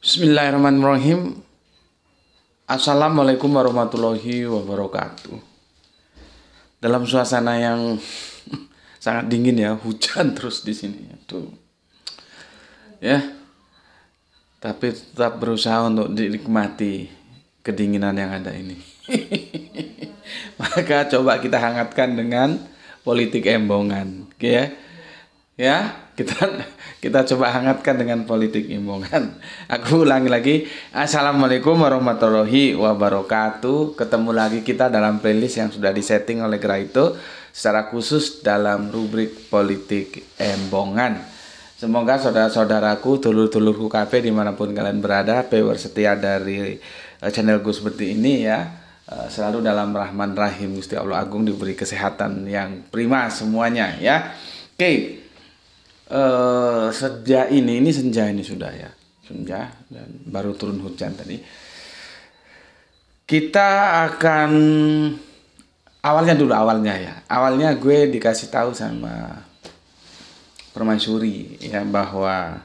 Bismillahirrahmanirrahim. Assalamualaikum warahmatullahi wabarakatuh. Dalam suasana yang sangat dingin ya, hujan terus di sini. Tuh, Ya. Tapi tetap berusaha untuk dinikmati kedinginan yang ada ini. Maka coba kita hangatkan dengan politik embongan, oke ya? Ya, kita kita coba hangatkan dengan politik imbongan. Aku ulangi lagi. Assalamualaikum warahmatullahi wabarakatuh. Ketemu lagi kita dalam playlist yang sudah disetting oleh itu secara khusus dalam rubrik politik embongan. Semoga saudara-saudaraku, dulur-dulurku kafe dimanapun kalian berada, power setia dari eh, channel Gus seperti ini ya eh, selalu dalam rahman rahim Gusti Allah Agung diberi kesehatan yang prima semuanya ya. Oke. Okay uh, senja ini ini senja ini sudah ya senja dan baru turun hujan tadi kita akan awalnya dulu awalnya ya awalnya gue dikasih tahu sama permaisuri ya bahwa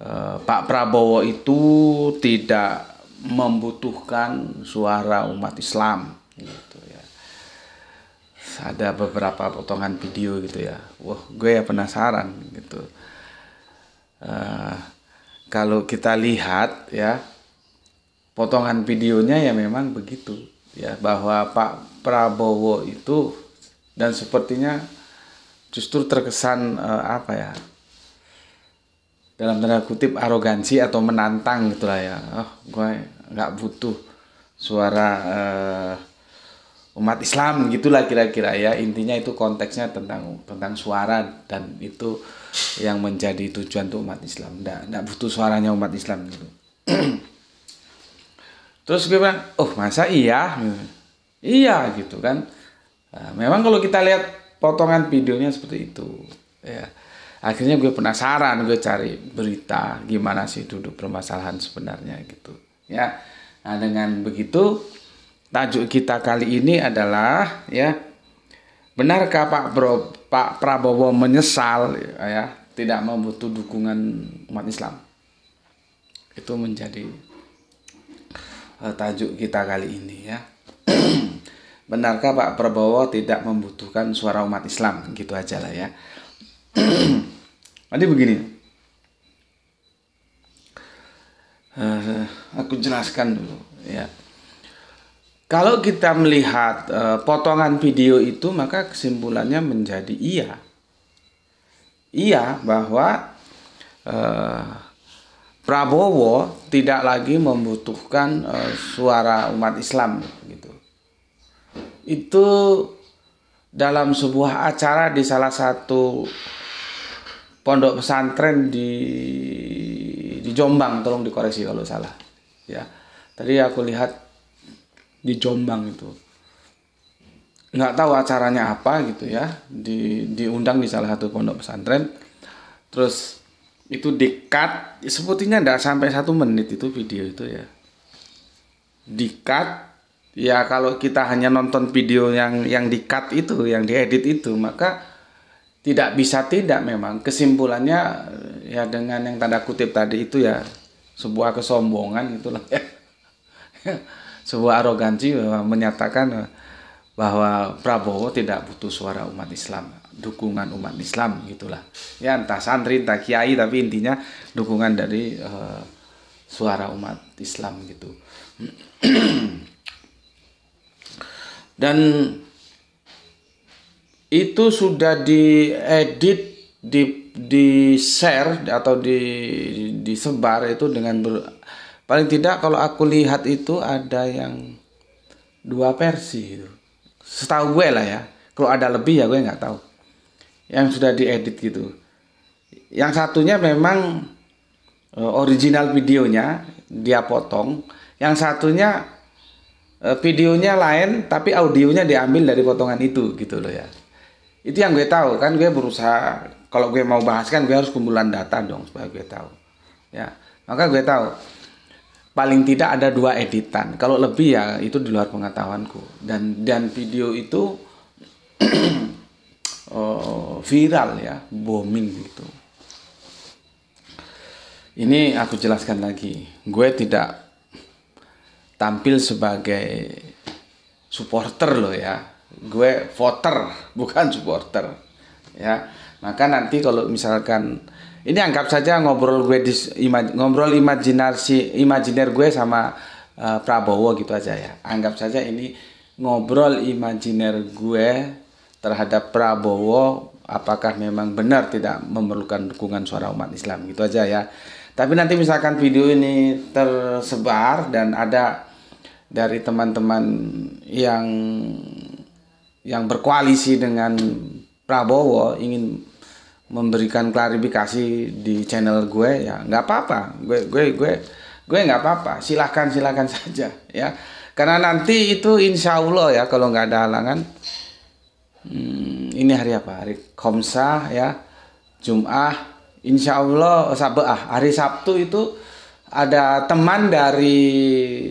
uh, Pak Prabowo itu tidak membutuhkan suara umat Islam ada beberapa potongan video gitu ya wah gue ya penasaran gitu uh, kalau kita lihat ya potongan videonya ya memang begitu ya bahwa Pak Prabowo itu dan sepertinya justru terkesan uh, apa ya dalam tanda kutip arogansi atau menantang gitulah ya oh gue nggak butuh suara uh, umat Islam gitulah kira-kira ya intinya itu konteksnya tentang tentang suara dan itu yang menjadi tujuan tuh umat Islam ndak ndak butuh suaranya umat Islam gitu terus gue bilang oh masa iya iya gitu kan nah, memang kalau kita lihat potongan videonya seperti itu ya akhirnya gue penasaran gue cari berita gimana sih duduk permasalahan sebenarnya gitu ya nah dengan begitu Tajuk kita kali ini adalah ya benarkah Pak Bro, Pak Prabowo menyesal ya tidak membutuh dukungan umat Islam. Itu menjadi uh, tajuk kita kali ini ya. benarkah Pak Prabowo tidak membutuhkan suara umat Islam gitu aja lah ya. Nanti begini. Uh, aku jelaskan dulu ya kalau kita melihat e, potongan video itu, maka kesimpulannya menjadi iya. Iya bahwa e, Prabowo tidak lagi membutuhkan e, suara umat Islam gitu. Itu dalam sebuah acara di salah satu pondok pesantren di di Jombang, tolong dikoreksi kalau salah. Ya. Tadi aku lihat di Jombang itu nggak tahu acaranya apa gitu ya di diundang di salah satu pondok pesantren terus itu dikat sepertinya nggak sampai satu menit itu video itu ya dikat ya kalau kita hanya nonton video yang yang dikat itu yang diedit itu maka tidak bisa tidak memang kesimpulannya ya dengan yang tanda kutip tadi itu ya sebuah kesombongan itulah ya sebuah arogansi menyatakan eh, bahwa Prabowo tidak butuh suara umat Islam, dukungan umat Islam gitulah. Ya entah santri, entah kiai, tapi intinya dukungan dari uh, suara umat Islam gitu. Dan itu sudah diedit, di di share atau di disebar itu dengan ber, paling tidak kalau aku lihat itu ada yang dua versi gitu. Setahu gue lah ya. Kalau ada lebih ya gue nggak tahu. Yang sudah diedit gitu. Yang satunya memang e, original videonya dia potong. Yang satunya e, videonya lain tapi audionya diambil dari potongan itu gitu loh ya. Itu yang gue tahu kan gue berusaha kalau gue mau bahas kan gue harus kumpulan data dong supaya gue tahu. Ya, maka gue tahu paling tidak ada dua editan. Kalau lebih ya itu di luar pengetahuanku. Dan dan video itu oh, viral ya, booming gitu. Ini aku jelaskan lagi. Gue tidak tampil sebagai supporter loh ya. Gue voter, bukan supporter. Ya. Maka nanti kalau misalkan ini anggap saja ngobrol gue di ngobrol imajinasi imajiner gue sama uh, Prabowo gitu aja ya anggap saja ini ngobrol imajiner gue terhadap Prabowo apakah memang benar tidak memerlukan dukungan suara umat Islam gitu aja ya tapi nanti misalkan video ini tersebar dan ada dari teman-teman yang yang berkoalisi dengan Prabowo ingin memberikan klarifikasi di channel gue ya nggak apa-apa gue gue gue gue nggak apa-apa silahkan silahkan saja ya karena nanti itu insya Allah ya kalau nggak ada halangan hmm, ini hari apa hari Komsa ya Jum'ah insya Allah oh, Sabah hari Sabtu itu ada teman dari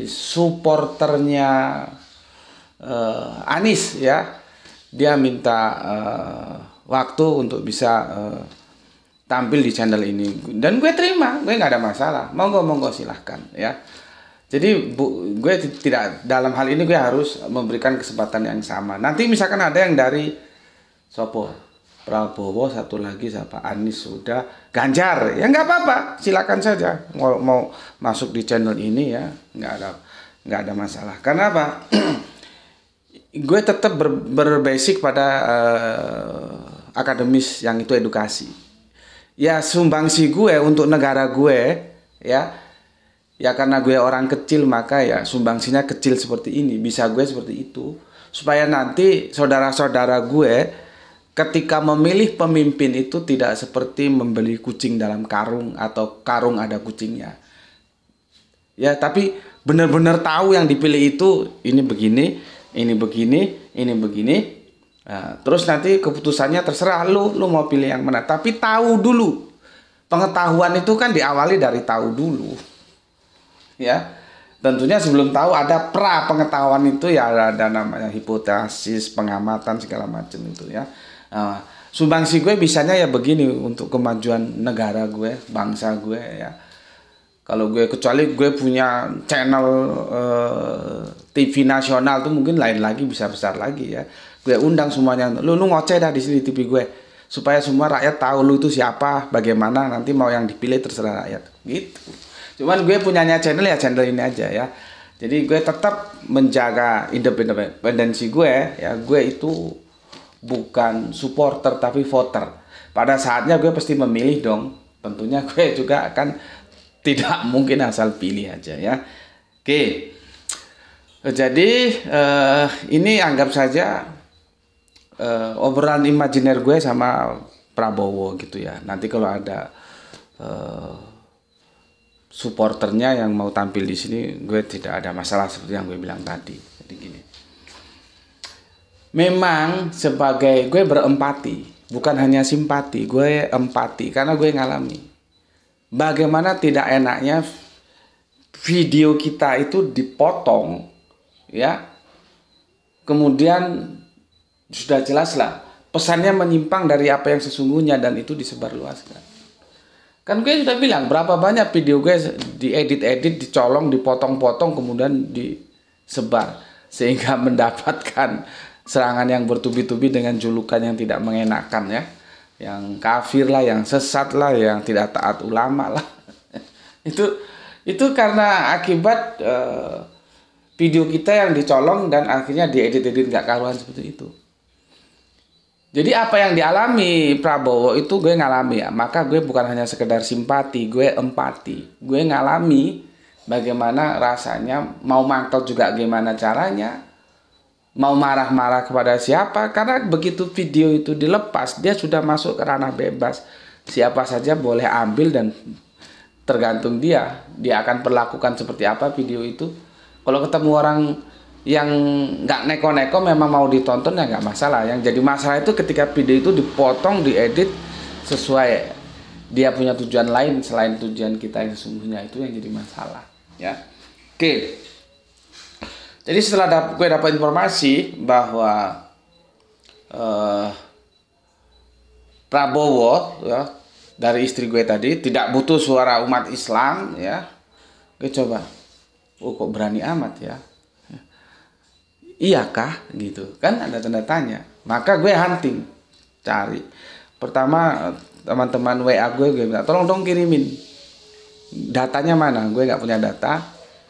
supporternya uh, Anis ya dia minta uh, waktu untuk bisa uh, tampil di channel ini dan gue terima gue nggak ada masalah monggo monggo silahkan ya jadi bu, gue tidak dalam hal ini gue harus memberikan kesempatan yang sama nanti misalkan ada yang dari Sopo Prabowo satu lagi siapa Anies sudah Ganjar ya nggak apa-apa silakan saja mau, mau masuk di channel ini ya nggak ada nggak ada masalah karena apa gue tetap ber, berbasic pada uh, akademis yang itu edukasi ya sumbangsi gue untuk negara gue ya ya karena gue orang kecil maka ya sumbangsinya kecil seperti ini bisa gue seperti itu supaya nanti saudara-saudara gue ketika memilih pemimpin itu tidak seperti membeli kucing dalam karung atau karung ada kucingnya ya tapi benar-benar tahu yang dipilih itu ini begini ini begini ini begini Nah, terus nanti keputusannya terserah lu, lu mau pilih yang mana. Tapi tahu dulu. Pengetahuan itu kan diawali dari tahu dulu. Ya. Tentunya sebelum tahu ada pra pengetahuan itu ya ada namanya hipotesis, pengamatan segala macam itu ya. Nah, sumbangsi gue bisanya ya begini untuk kemajuan negara gue, bangsa gue ya. Kalau gue kecuali gue punya channel eh, TV nasional tuh mungkin lain lagi bisa besar lagi ya gue undang semuanya lu lu ngoceh dah di sini TV gue supaya semua rakyat tahu lu itu siapa bagaimana nanti mau yang dipilih terserah rakyat gitu cuman gue punyanya channel ya channel ini aja ya jadi gue tetap menjaga independensi gue ya gue itu bukan supporter tapi voter pada saatnya gue pasti memilih dong tentunya gue juga akan tidak mungkin asal pilih aja ya oke jadi eh, ini anggap saja uh, eh, obrolan imajiner gue sama Prabowo gitu ya. Nanti kalau ada uh, supporternya yang mau tampil di sini, gue tidak ada masalah seperti yang gue bilang tadi. Jadi gini. Memang sebagai gue berempati, bukan hanya simpati, gue empati karena gue ngalami. Bagaimana tidak enaknya video kita itu dipotong ya. Kemudian sudah jelas lah pesannya menyimpang dari apa yang sesungguhnya dan itu disebarluaskan. Kan gue sudah bilang berapa banyak video gue diedit-edit, dicolong, dipotong-potong kemudian disebar sehingga mendapatkan serangan yang bertubi-tubi dengan julukan yang tidak mengenakan ya. Yang kafir lah, yang sesat lah, yang tidak taat ulama lah. itu itu karena akibat uh, video kita yang dicolong dan akhirnya diedit-edit nggak karuan seperti itu jadi apa yang dialami Prabowo itu gue ngalami ya. Maka gue bukan hanya sekedar simpati, gue empati. Gue ngalami bagaimana rasanya mau mangkal juga gimana caranya. Mau marah-marah kepada siapa karena begitu video itu dilepas dia sudah masuk ke ranah bebas. Siapa saja boleh ambil dan tergantung dia. Dia akan perlakukan seperti apa video itu. Kalau ketemu orang yang nggak neko-neko memang mau ditonton ya nggak masalah yang jadi masalah itu ketika video itu dipotong diedit sesuai dia punya tujuan lain selain tujuan kita yang sesungguhnya itu yang jadi masalah ya oke jadi setelah dap gue dapat informasi bahwa uh, Prabowo ya dari istri gue tadi tidak butuh suara umat Islam ya gue coba oh kok berani amat ya Iya kah gitu kan ada tanda tanya maka gue hunting cari pertama eh, teman-teman WA gue gue minta tolong dong kirimin datanya mana gue nggak punya data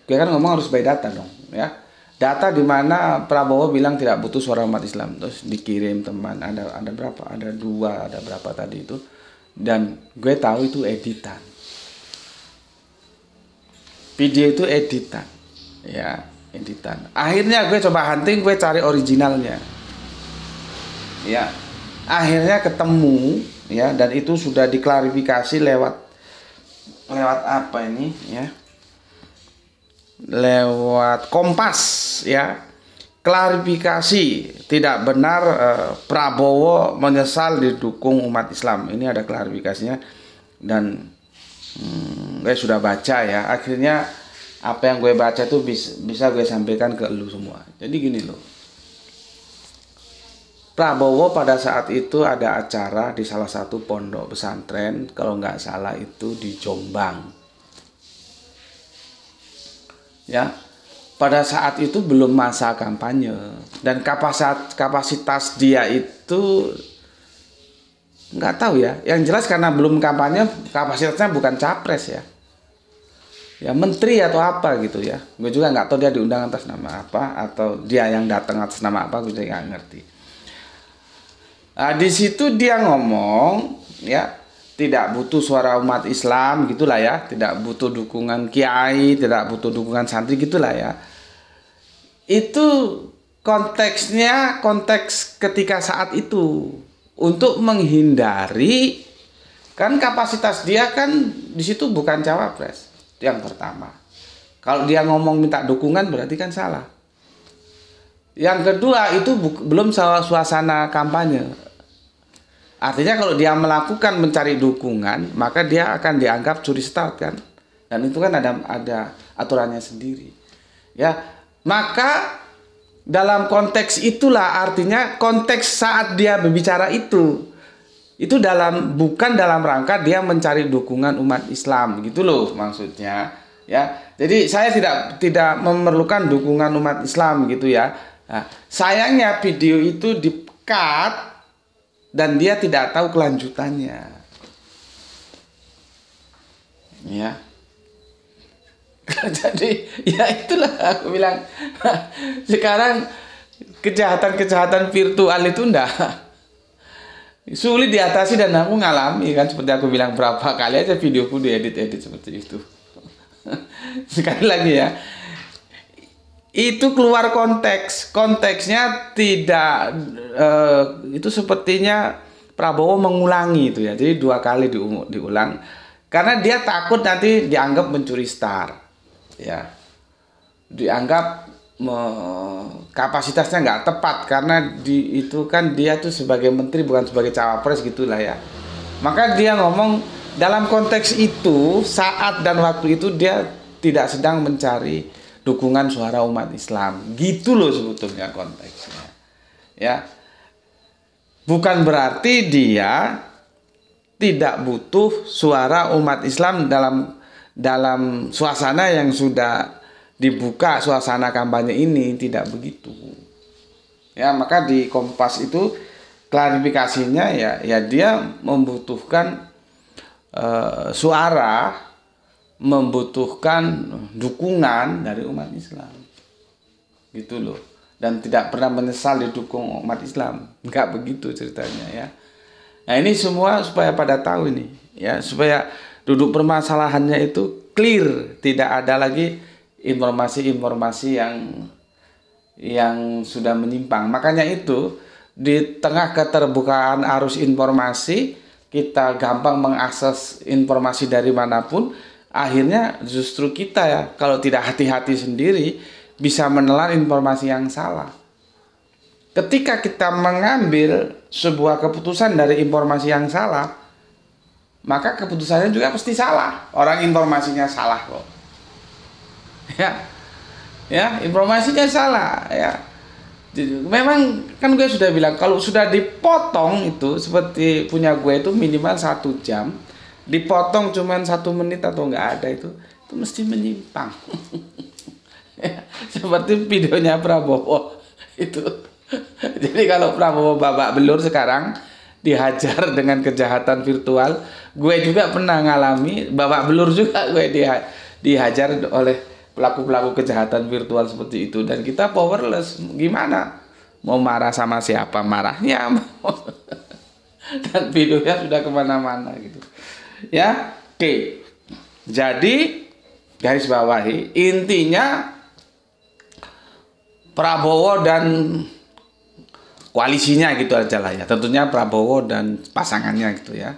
gue kan ngomong harus by data dong ya data di mana Prabowo bilang tidak butuh suara umat Islam terus dikirim teman ada ada berapa ada dua ada berapa tadi itu dan gue tahu itu editan video itu editan ya editan akhirnya gue coba hunting gue cari originalnya ya akhirnya ketemu ya dan itu sudah diklarifikasi lewat lewat apa ini ya lewat kompas ya klarifikasi tidak benar eh, Prabowo menyesal didukung umat Islam ini ada klarifikasinya dan hmm, gue eh, sudah baca ya akhirnya apa yang gue baca tuh bisa, gue sampaikan ke lu semua. Jadi gini loh. Prabowo pada saat itu ada acara di salah satu pondok pesantren, kalau nggak salah itu di Jombang. Ya, pada saat itu belum masa kampanye dan kapasitas kapasitas dia itu nggak tahu ya. Yang jelas karena belum kampanye kapasitasnya bukan capres ya ya menteri atau apa gitu ya gue juga nggak tahu dia diundang atas nama apa atau dia yang datang atas nama apa gue juga nggak ngerti nah, di situ dia ngomong ya tidak butuh suara umat Islam gitulah ya tidak butuh dukungan kiai tidak butuh dukungan santri gitulah ya itu konteksnya konteks ketika saat itu untuk menghindari kan kapasitas dia kan di situ bukan cawapres itu yang pertama. Kalau dia ngomong minta dukungan berarti kan salah. Yang kedua itu belum suasana kampanye. Artinya kalau dia melakukan mencari dukungan, maka dia akan dianggap curi start kan. Dan itu kan ada ada aturannya sendiri. Ya, maka dalam konteks itulah artinya konteks saat dia berbicara itu itu dalam bukan dalam rangka dia mencari dukungan umat Islam gitu loh maksudnya ya jadi saya tidak tidak memerlukan dukungan umat Islam gitu ya nah, sayangnya video itu di cut dan dia tidak tahu kelanjutannya ya jadi ya itulah aku bilang sekarang kejahatan-kejahatan virtual itu ndak sulit diatasi dan aku ngalami kan seperti aku bilang berapa kali aja videoku diedit-edit seperti itu sekali lagi ya itu keluar konteks konteksnya tidak uh, itu sepertinya Prabowo mengulangi itu ya jadi dua kali di, diulang karena dia takut nanti dianggap mencuri star ya dianggap me, kapasitasnya nggak tepat karena di itu kan dia tuh sebagai menteri bukan sebagai cawapres gitulah ya. Maka dia ngomong dalam konteks itu saat dan waktu itu dia tidak sedang mencari dukungan suara umat Islam. Gitu loh sebetulnya konteksnya. Ya. Bukan berarti dia tidak butuh suara umat Islam dalam dalam suasana yang sudah dibuka suasana kampanye ini tidak begitu. Ya, maka di Kompas itu klarifikasinya ya ya dia membutuhkan uh, suara membutuhkan dukungan dari umat Islam. Gitu loh. Dan tidak pernah menyesal didukung umat Islam. nggak begitu ceritanya ya. Nah, ini semua supaya pada tahu ini ya, supaya duduk permasalahannya itu clear, tidak ada lagi informasi-informasi yang yang sudah menyimpang. Makanya itu di tengah keterbukaan arus informasi kita gampang mengakses informasi dari manapun akhirnya justru kita ya kalau tidak hati-hati sendiri bisa menelan informasi yang salah. Ketika kita mengambil sebuah keputusan dari informasi yang salah, maka keputusannya juga pasti salah. Orang informasinya salah kok ya ya informasinya salah ya memang kan gue sudah bilang kalau sudah dipotong itu seperti punya gue itu minimal satu jam dipotong cuman satu menit atau enggak ada itu itu mesti menyimpang ya, seperti videonya Prabowo itu jadi kalau Prabowo babak belur sekarang dihajar dengan kejahatan virtual gue juga pernah ngalami babak belur juga gue dihajar oleh pelaku-pelaku kejahatan virtual seperti itu dan kita powerless gimana mau marah sama siapa marahnya dan videonya sudah kemana-mana gitu ya oke jadi garis bawahi intinya Prabowo dan koalisinya gitu aja lah ya tentunya Prabowo dan pasangannya gitu ya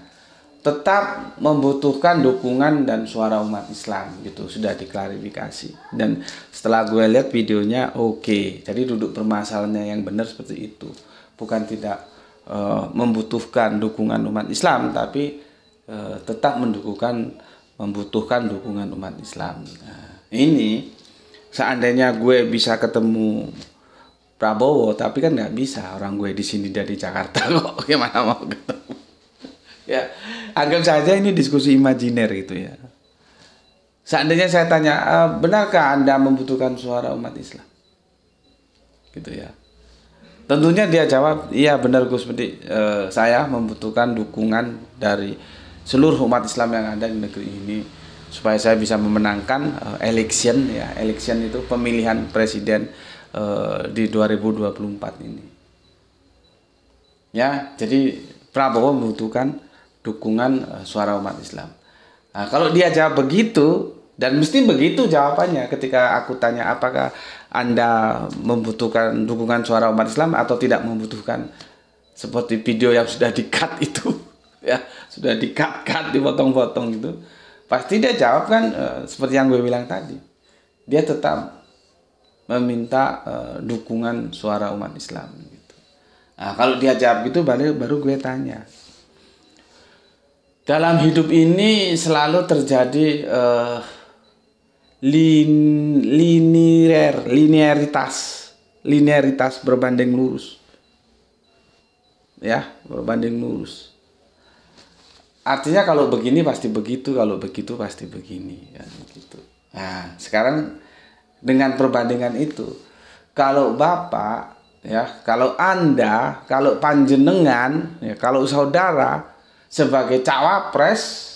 tetap membutuhkan dukungan dan suara umat Islam gitu sudah diklarifikasi dan setelah gue lihat videonya oke okay. jadi duduk permasalahannya yang benar seperti itu bukan tidak e, membutuhkan dukungan umat Islam tapi e, tetap mendukungkan membutuhkan dukungan umat Islam nah, ini seandainya gue bisa ketemu Prabowo tapi kan nggak bisa orang gue di sini dari Jakarta kok gimana mau ketemu ya anggap saja ini diskusi imajiner gitu ya. Seandainya saya tanya, e, benarkah Anda membutuhkan suara umat Islam? Gitu ya. Tentunya dia jawab, iya benar Gus Medi, e, eh, saya membutuhkan dukungan dari seluruh umat Islam yang ada di negeri ini supaya saya bisa memenangkan uh, election ya election itu pemilihan presiden uh, di 2024 ini ya jadi Prabowo membutuhkan dukungan eh, suara umat Islam. Nah, kalau dia jawab begitu dan mesti begitu jawabannya ketika aku tanya apakah Anda membutuhkan dukungan suara umat Islam atau tidak membutuhkan seperti video yang sudah dikat itu ya, sudah di cut dipotong-potong itu, Pasti dia jawab kan eh, seperti yang gue bilang tadi. Dia tetap meminta eh, dukungan suara umat Islam gitu. Nah, kalau dia jawab gitu baru baru gue tanya dalam hidup ini selalu terjadi uh, lin, linier linearitas linearitas berbanding lurus ya berbanding lurus artinya kalau begini pasti begitu kalau begitu pasti begini ya gitu nah sekarang dengan perbandingan itu kalau bapak ya kalau anda kalau panjenengan ya kalau saudara sebagai cawapres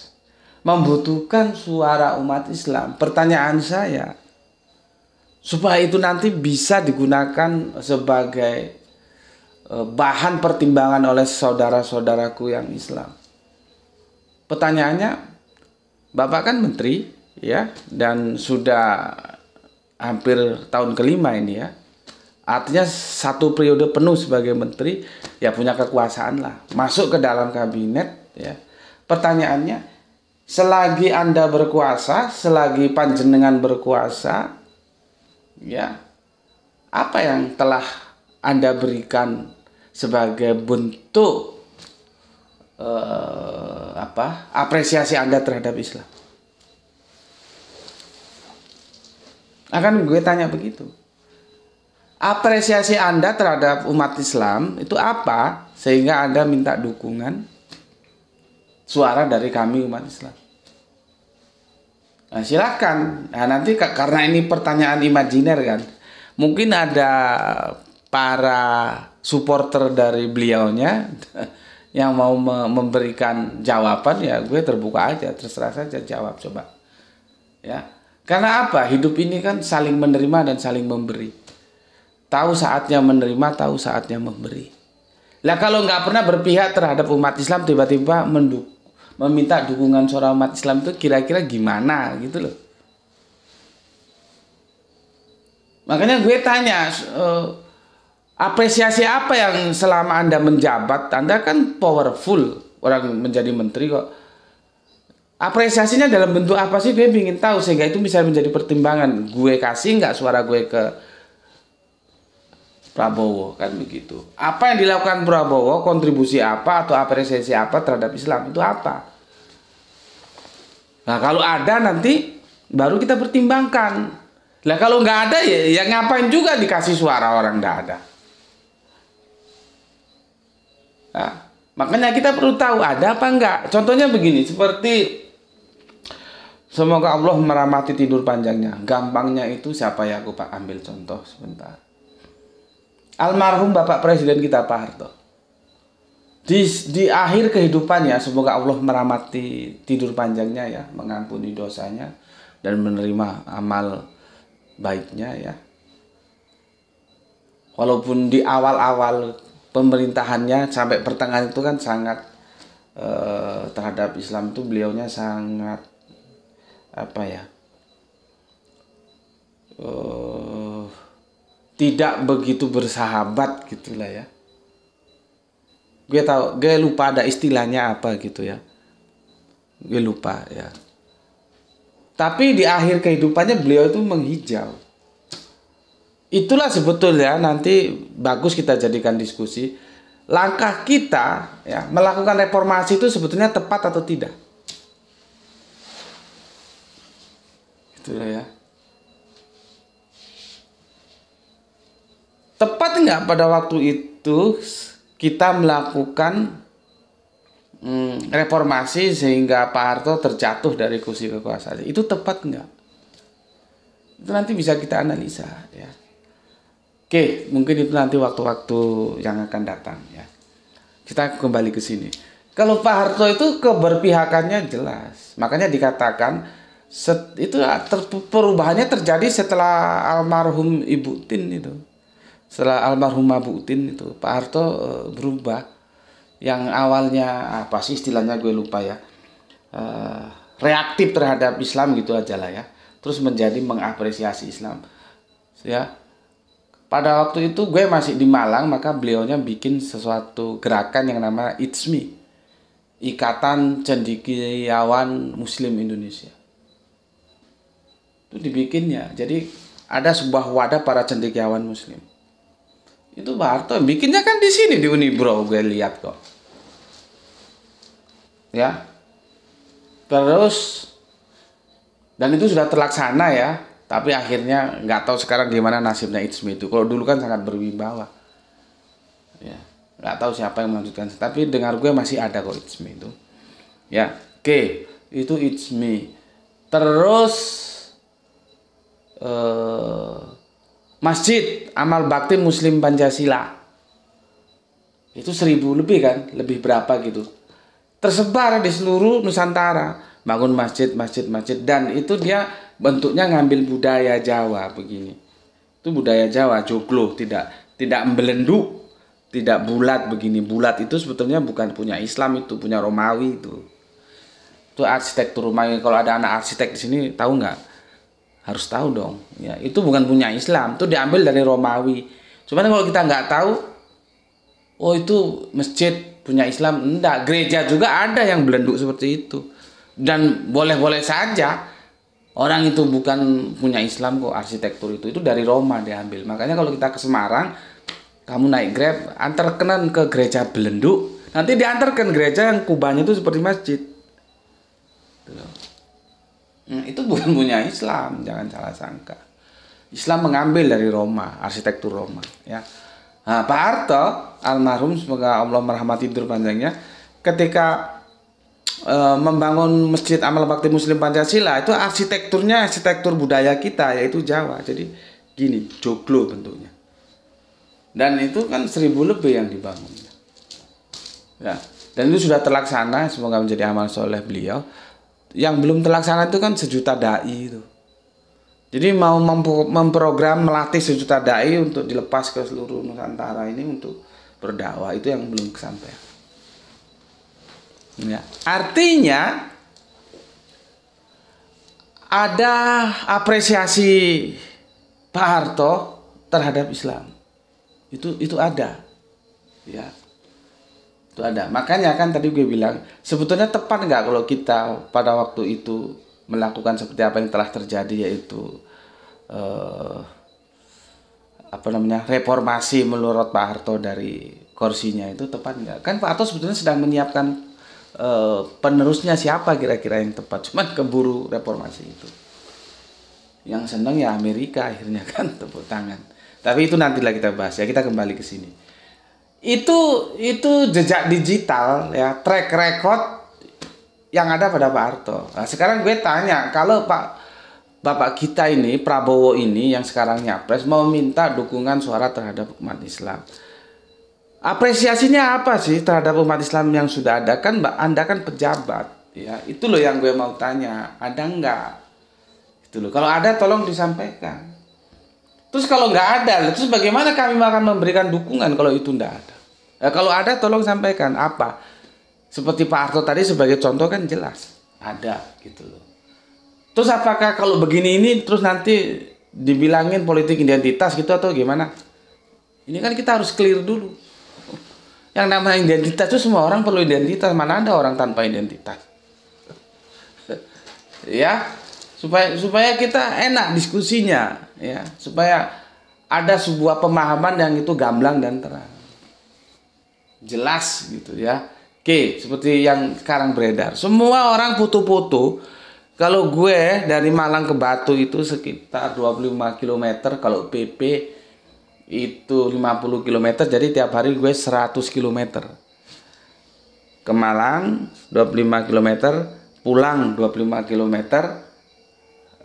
membutuhkan suara umat Islam. Pertanyaan saya, supaya itu nanti bisa digunakan sebagai e, bahan pertimbangan oleh saudara-saudaraku yang Islam. Pertanyaannya, Bapak kan menteri ya dan sudah hampir tahun kelima ini ya. Artinya satu periode penuh sebagai menteri ya punya kekuasaan lah. Masuk ke dalam kabinet ya. Pertanyaannya, selagi Anda berkuasa, selagi panjenengan berkuasa, ya. Apa yang telah Anda berikan sebagai bentuk eh, apa? apresiasi Anda terhadap Islam? Akan gue tanya begitu apresiasi Anda terhadap umat Islam itu apa sehingga Anda minta dukungan suara dari kami umat Islam. Nah, silakan. Nah, nanti karena ini pertanyaan imajiner kan, mungkin ada para supporter dari beliaunya yang mau memberikan jawaban ya gue terbuka aja terserah saja jawab coba ya karena apa hidup ini kan saling menerima dan saling memberi tahu saatnya menerima tahu saatnya memberi lah kalau nggak pernah berpihak terhadap umat Islam tiba-tiba mendukung meminta dukungan seorang umat Islam itu kira-kira gimana gitu loh. Makanya gue tanya uh, apresiasi apa yang selama Anda menjabat, Anda kan powerful orang menjadi menteri kok. Apresiasinya dalam bentuk apa sih? Gue ingin tahu sehingga itu bisa menjadi pertimbangan. Gue kasih nggak suara gue ke Prabowo kan begitu. Apa yang dilakukan Prabowo, kontribusi apa atau apresiasi apa terhadap Islam itu apa? Nah kalau ada nanti baru kita pertimbangkan. Nah kalau nggak ada ya, ya ngapain juga dikasih suara orang nggak ada. Nah, makanya kita perlu tahu ada apa nggak. Contohnya begini, seperti semoga Allah merahmati tidur panjangnya. Gampangnya itu siapa ya aku pak ambil contoh sebentar almarhum Bapak Presiden kita Pak Harto. Di, di akhir kehidupannya semoga Allah meramati tidur panjangnya ya, mengampuni dosanya dan menerima amal baiknya ya. Walaupun di awal-awal pemerintahannya sampai pertengahan itu kan sangat eh, terhadap Islam itu beliaunya sangat apa ya? Eh, tidak begitu bersahabat gitulah ya gue tahu gue lupa ada istilahnya apa gitu ya gue lupa ya tapi di akhir kehidupannya beliau itu menghijau itulah sebetulnya nanti bagus kita jadikan diskusi langkah kita ya melakukan reformasi itu sebetulnya tepat atau tidak gitu ya tepat nggak pada waktu itu kita melakukan hmm, reformasi sehingga Pak Harto terjatuh dari kursi kekuasaan itu tepat nggak itu nanti bisa kita analisa ya oke mungkin itu nanti waktu-waktu yang akan datang ya kita kembali ke sini kalau Pak Harto itu keberpihakannya jelas makanya dikatakan set, itu ah, ter, perubahannya terjadi setelah almarhum Ibu Tin itu setelah almarhumah Bu Utin itu Pak Harto eh, berubah yang awalnya apa ah, sih istilahnya gue lupa ya eh, reaktif terhadap Islam gitu aja lah ya terus menjadi mengapresiasi Islam ya pada waktu itu gue masih di Malang maka beliaunya bikin sesuatu gerakan yang nama It's Ikatan Cendikiawan Muslim Indonesia itu dibikinnya jadi ada sebuah wadah para cendekiawan muslim itu Barto bikinnya kan di sini di Uni Bro gue lihat kok ya terus dan itu sudah terlaksana ya tapi akhirnya nggak tahu sekarang gimana nasibnya Me itu kalau dulu kan sangat berwibawa ya nggak tahu siapa yang melanjutkan tapi dengar gue masih ada kok Me itu ya oke okay. itu Me terus eh uh, Masjid Amal Bakti Muslim Pancasila. Itu seribu lebih kan, lebih berapa gitu. Tersebar di seluruh Nusantara. Bangun masjid, masjid, masjid. Dan itu dia bentuknya ngambil budaya Jawa begini. Itu budaya Jawa, joglo, tidak tidak membelenduk tidak bulat begini bulat itu sebetulnya bukan punya Islam itu punya Romawi itu itu arsitektur Romawi kalau ada anak arsitek di sini tahu nggak harus tahu dong ya itu bukan punya Islam itu diambil dari Romawi cuman kalau kita nggak tahu oh itu masjid punya Islam enggak gereja juga ada yang belenduk seperti itu dan boleh-boleh saja orang itu bukan punya Islam kok arsitektur itu itu dari Roma diambil makanya kalau kita ke Semarang kamu naik grab antarkan ke gereja belenduk nanti diantarkan gereja yang kubahnya itu seperti masjid gitu Nah, itu bukan punya Islam, jangan salah sangka. Islam mengambil dari Roma, arsitektur Roma. Ya. Nah, Pak Harto almarhum semoga Allah merahmati tidur panjangnya, ketika e, membangun masjid amal bakti Muslim Pancasila itu arsitekturnya arsitektur budaya kita yaitu Jawa. Jadi gini joglo bentuknya. Dan itu kan seribu lebih yang dibangun. Ya. Dan itu sudah terlaksana, semoga menjadi amal soleh beliau yang belum terlaksana itu kan sejuta dai itu. Jadi mau memprogram melatih sejuta dai untuk dilepas ke seluruh Nusantara ini untuk berdakwah itu yang belum kesampaian. Ya. Artinya ada apresiasi Pak Harto terhadap Islam. Itu itu ada. Ya itu ada makanya kan tadi gue bilang sebetulnya tepat nggak kalau kita pada waktu itu melakukan seperti apa yang telah terjadi yaitu uh, apa namanya reformasi melorot Pak Harto dari kursinya itu tepat nggak kan Pak Harto sebetulnya sedang menyiapkan uh, penerusnya siapa kira-kira yang tepat cuma keburu reformasi itu yang seneng ya Amerika akhirnya kan tepuk tangan tapi itu nantilah kita bahas ya kita kembali ke sini itu itu jejak digital ya track record yang ada pada Pak Harto. Nah, sekarang gue tanya kalau Pak Bapak kita ini Prabowo ini yang sekarang nyapres mau minta dukungan suara terhadap umat Islam. Apresiasinya apa sih terhadap umat Islam yang sudah ada kan Mbak Anda kan pejabat ya itu loh yang gue mau tanya ada nggak itu loh kalau ada tolong disampaikan terus kalau nggak ada terus bagaimana kami akan memberikan dukungan kalau itu nggak ada Ya, kalau ada tolong sampaikan apa. Seperti Pak Arto tadi sebagai contoh kan jelas ada gitu loh. Terus apakah kalau begini ini terus nanti dibilangin politik identitas gitu atau gimana? Ini kan kita harus clear dulu. Yang namanya identitas itu semua orang perlu identitas. Mana ada orang tanpa identitas? ya, supaya supaya kita enak diskusinya, ya, supaya ada sebuah pemahaman yang itu gamblang dan terang jelas gitu ya. Oke, seperti yang sekarang beredar. Semua orang putu-putu. Kalau gue dari Malang ke Batu itu sekitar 25 km, kalau PP itu 50 km, jadi tiap hari gue 100 km. Ke Malang 25 km, pulang 25 km.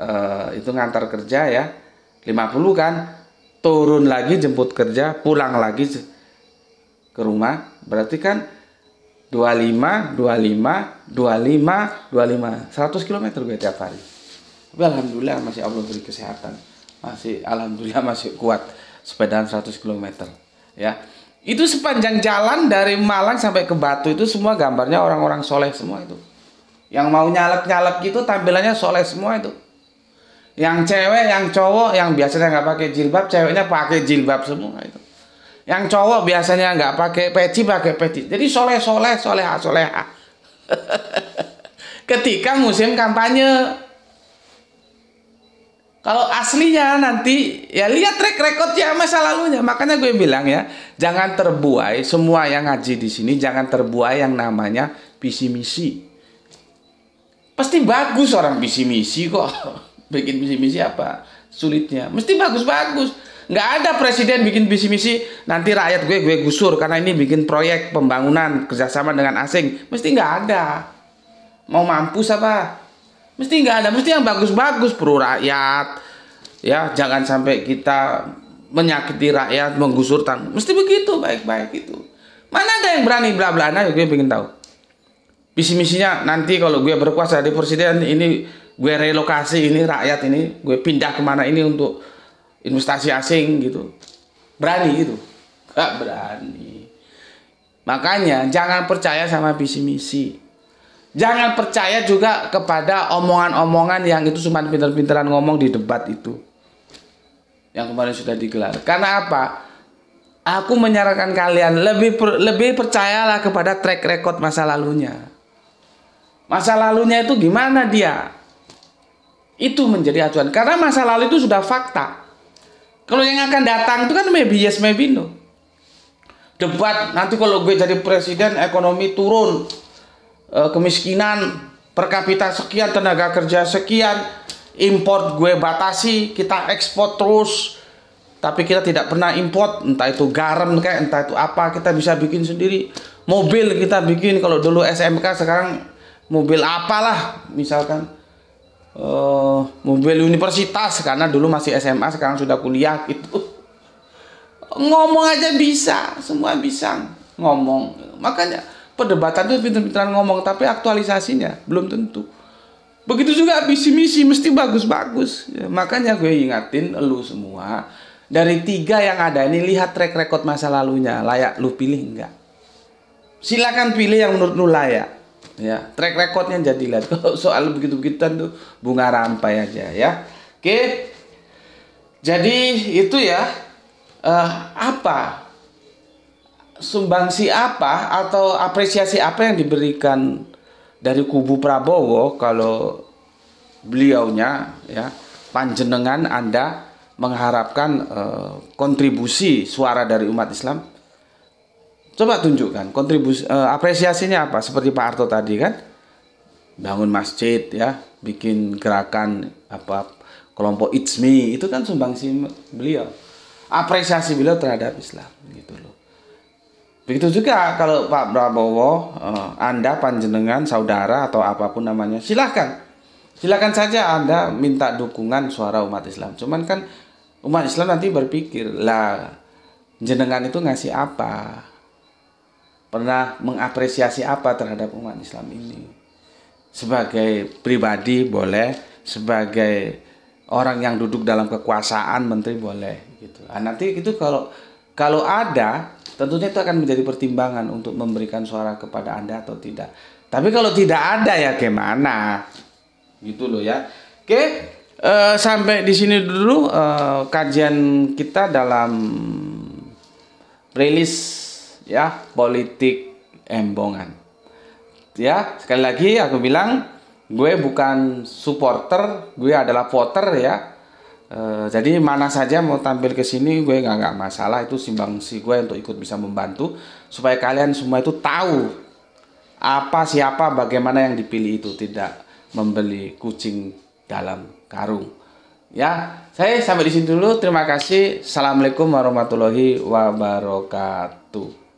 Uh, itu ngantar kerja ya. 50 kan turun lagi jemput kerja pulang lagi ke rumah berarti kan 25 25 25 25 100 km gue tiap hari tapi alhamdulillah masih Allah beri kesehatan masih alhamdulillah masih kuat sepedaan 100 km ya itu sepanjang jalan dari Malang sampai ke Batu itu semua gambarnya orang-orang soleh semua itu yang mau nyalek-nyalek gitu tampilannya soleh semua itu yang cewek yang cowok yang biasanya nggak pakai jilbab ceweknya pakai jilbab semua itu yang cowok biasanya nggak pakai peci, pakai peci. Jadi soleh-soleh, soleha, soleha. Ketika musim kampanye. Kalau aslinya nanti, ya lihat track ya masa lalunya. Makanya gue bilang ya, jangan terbuai, semua yang ngaji di sini, jangan terbuai yang namanya visi misi. Pasti bagus orang visi misi kok. Bikin visi misi apa? Sulitnya. Mesti bagus-bagus Nggak ada presiden bikin visi misi nanti rakyat gue gue gusur karena ini bikin proyek pembangunan kerjasama dengan asing. Mesti nggak ada. Mau mampus apa? Mesti nggak ada. Mesti yang bagus-bagus pro rakyat. Ya jangan sampai kita menyakiti rakyat, menggusur tang. Mesti begitu baik-baik itu. Mana ada yang berani bla bla nah, gue pengen tahu. Visi misinya nanti kalau gue berkuasa di presiden ini gue relokasi ini rakyat ini gue pindah kemana ini untuk investasi asing gitu berani gitu nggak berani makanya jangan percaya sama visi misi jangan percaya juga kepada omongan-omongan yang itu cuma pinter-pinteran ngomong di debat itu yang kemarin sudah digelar karena apa aku menyarankan kalian lebih per, lebih percayalah kepada track record masa lalunya masa lalunya itu gimana dia itu menjadi acuan karena masa lalu itu sudah fakta kalau yang akan datang itu kan maybe yes maybe no. Debat nanti kalau gue jadi presiden ekonomi turun, e, kemiskinan per kapita sekian, tenaga kerja sekian, import gue batasi, kita ekspor terus. Tapi kita tidak pernah import, entah itu garam kayak entah itu apa, kita bisa bikin sendiri. Mobil kita bikin kalau dulu SMK sekarang mobil apalah misalkan Eh, mobil universitas karena dulu masih SMA sekarang sudah kuliah gitu ngomong aja bisa semua bisa ngomong makanya perdebatan itu pinter-pinteran ngomong tapi aktualisasinya belum tentu begitu juga visi misi mesti bagus-bagus ya, makanya gue ingatin lu semua dari tiga yang ada ini lihat track record masa lalunya layak lu pilih enggak silakan pilih yang menurut lu layak Ya, track recordnya jadi lihat. Kalau soal begitu-begituan tuh bunga rampai aja ya. Oke. Jadi itu ya uh, apa sumbangsi apa atau apresiasi apa yang diberikan dari kubu Prabowo kalau beliaunya ya panjenengan Anda mengharapkan uh, kontribusi suara dari umat Islam Coba tunjukkan kontribusi uh, apresiasinya apa seperti Pak Arto tadi kan bangun masjid ya, bikin gerakan apa kelompok It's Me itu kan sumbangsi beliau. Apresiasi beliau terhadap Islam gitu loh. Begitu juga kalau Pak Prabowo, uh, Anda panjenengan, saudara atau apapun namanya, silahkan. Silahkan saja Anda minta dukungan suara umat Islam. Cuman kan umat Islam nanti berpikir, lah jenengan itu ngasih apa? pernah mengapresiasi apa terhadap umat Islam ini. Sebagai pribadi boleh, sebagai orang yang duduk dalam kekuasaan menteri boleh gitu. Nah, nanti itu kalau kalau ada, tentunya itu akan menjadi pertimbangan untuk memberikan suara kepada Anda atau tidak. Tapi kalau tidak ada ya gimana? Gitu loh ya. Oke, e, sampai di sini dulu e, kajian kita dalam playlist ya politik embongan ya sekali lagi aku bilang gue bukan supporter gue adalah voter ya e, jadi mana saja mau tampil ke sini gue nggak nggak masalah itu simbang si gue untuk ikut bisa membantu supaya kalian semua itu tahu apa siapa bagaimana yang dipilih itu tidak membeli kucing dalam karung ya saya sampai di sini dulu terima kasih assalamualaikum warahmatullahi wabarakatuh